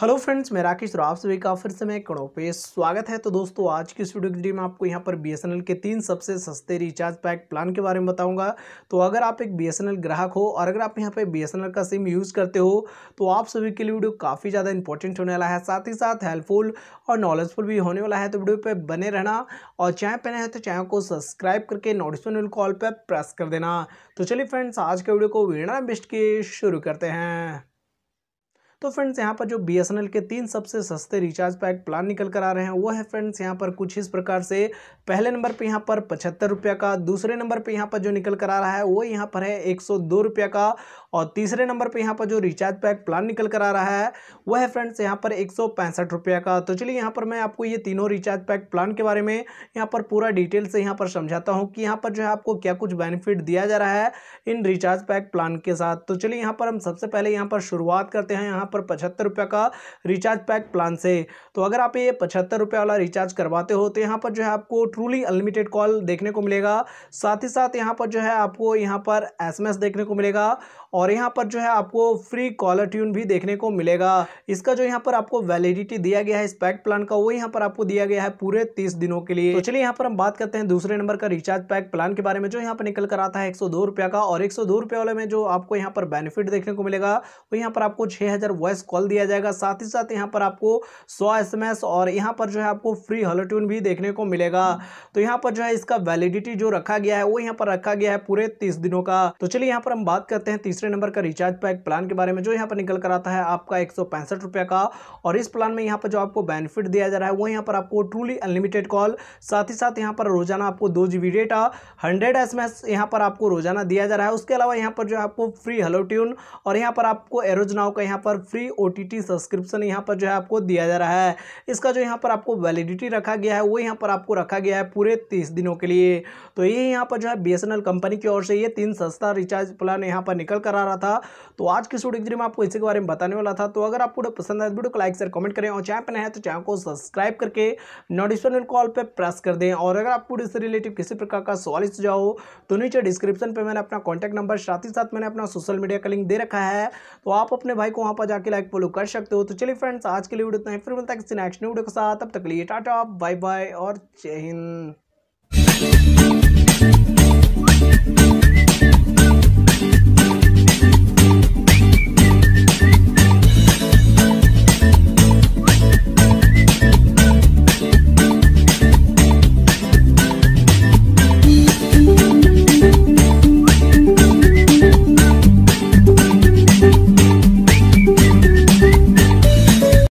hello friends मैं राकेश राव आप सभी का फिर से मैं कड़ों पे स्वागत है तो दोस्तों आज की इस वीडियो के जरिए मैं आपको यहाँ पर बीएसएनएल के तीन सबसे सस्ते रिचार्ज पैक प्लान के बारे में बताऊंगा तो अगर आप एक बीएसएनएल ग्राहक हो और अगर आप यहाँ पे बीएसएनएल का सिम यूज़ करते हो तो आप सभी के लिए वीडियो काफ़ी ज़्यादा इंपॉर्टेंट होने वाला है साथ ही साथ हेल्पफुल और नॉलेजफुल भी होने वाला है तो वीडियो पर बने रहना और चैनल पर नए तो चैनल को सब्सक्राइब करके नोटिफिकेशन कॉल पर प्रेस कर देना तो चलिए फ्रेंड्स आज के वीडियो को वीणा बेस्ट के शुरू करते हैं तो फ्रेंड्स यहाँ पर जो बी के तीन सबसे सस्ते रिचार्ज पैक प्लान निकल कर आ रहे हैं वो है फ्रेंड्स यहाँ पर कुछ इस प्रकार से पहले नंबर पर यहाँ पर पचहत्तर रुपये का दूसरे नंबर पर यहाँ पर जो निकल कर आ रहा है वो यहाँ पर है एक रुपये का और तीसरे नंबर पर यहाँ पर जो रिचार्ज पैक प्लान निकल कर आ रहा है वो है फ्रेंड्स यहाँ पर एक रुपये का तो चलिए यहाँ पर मैं आपको ये तीनों रिचार्ज पैक प्लान के बारे में यहाँ पर पूरा डिटेल से यहाँ पर समझाता हूँ कि यहाँ पर जो है आपको क्या कुछ बेनिफिट दिया जा रहा है इन रिचार्ज पैक प्लान के साथ तो चलिए यहाँ पर हम सबसे पहले यहाँ पर शुरुआत करते हैं यहाँ यहाँ पर पचहत्तर रुपये का रिचार्ज पैक प्लान से तो अगर आप ये पचहत्तर रुपये वाला रिचार्ज करवाते हो तो यहाँ पर जो है आपको ट्रूली अनलिमिटेड कॉल देखने को मिलेगा साथ ही साथ यहाँ पर जो है आपको यहाँ पर एस देखने को मिलेगा और यहाँ पर जो है आपको फ्री कॉलर ट्यून भी देखने को मिलेगा इसका जो यहाँ पर आपको वैलिडिटी दिया गया है इस पैक प्लान का वो यहाँ पर आपको दिया गया है पूरे तीस दिनों के लिए तो चलिए यहाँ पर हम बात करते हैं दूसरे नंबर का रिचार्ज पैक प्लान के बारे में जो यहाँ पर निकल कर आता है एक का और एक वाले में जो आपको यहाँ पर बेनिफिट देखने को मिलेगा वो यहाँ पर आपको छः वॉइस कॉल दिया जाएगा साथ ही साथ यहाँ पर आपको सौ एस और यहाँ पर जो है आपको फ्री हलोट्यून भी देखने को मिलेगा तो यहाँ पर जो है इसका वैलिडिटी जो रखा गया है वो यहाँ पर रखा गया है पूरे तीस दिनों का तो चलिए यहाँ पर हम बात करते हैं तीसरे नंबर का रिचार्ज पैक प्लान के बारे में जो यहाँ पर निकल कर आता है आपका एक का और इस प्लान में यहाँ पर जो आपको बेनिफिट दिया जा रहा है वो यहाँ पर आपको ट्रूली अनलिमिटेड कॉल साथ ही साथ यहाँ पर रोजाना आपको दो G data hundred S M यहाँ पर आपको रोजाना दिया जा रहा है उसके अलावा यहाँ पर जो है आपको फ्री हलो ट्यून और यहाँ पर आपको एरोजनाओ का यहाँ पर फ्री ओ सब्सक्रिप्शन यहाँ पर जो है आपको दिया जा रहा है इसका जो यहाँ पर आपको वैलिडिटी रखा गया है वो यहाँ पर आपको रखा गया है पूरे तीस दिनों के लिए तो ये यहाँ पर जो है बी कंपनी की ओर से ये तीन सस्ता रिचार्ज प्लान यहाँ पर निकल कर आ रहा था तो आज की स्टूडियो में आपको इसी के बारे में बताने वाला था तो अगर आपको पसंद आए तो वीडियो को लाइक शेयर कमेंट करें और चैनल पर है तो चैनल को सब्सक्राइब करके नोटिफिकेशन कॉल पर प्रेस कर दें और अगर आपको इससे रिलेटिव किसी प्रकार का सवाल सुझाओ हो तो नीचे डिस्क्रिप्शन पर मैंने अपना कॉन्टैक्ट नंबर साथ ही साथ मैंने अपना सोशल मीडिया का लिंक दे रखा है तो आप अपने भाई को वहाँ पर जाके लाइक फॉलो कर सकते हो तो चलिए फ्रेंड्स आज के लिए वीडियो इतना ही फिर मिलता है किसी नेक्स्ट वीडियो के साथ तब तक लिए टाटा बाय बाय और जय हिंद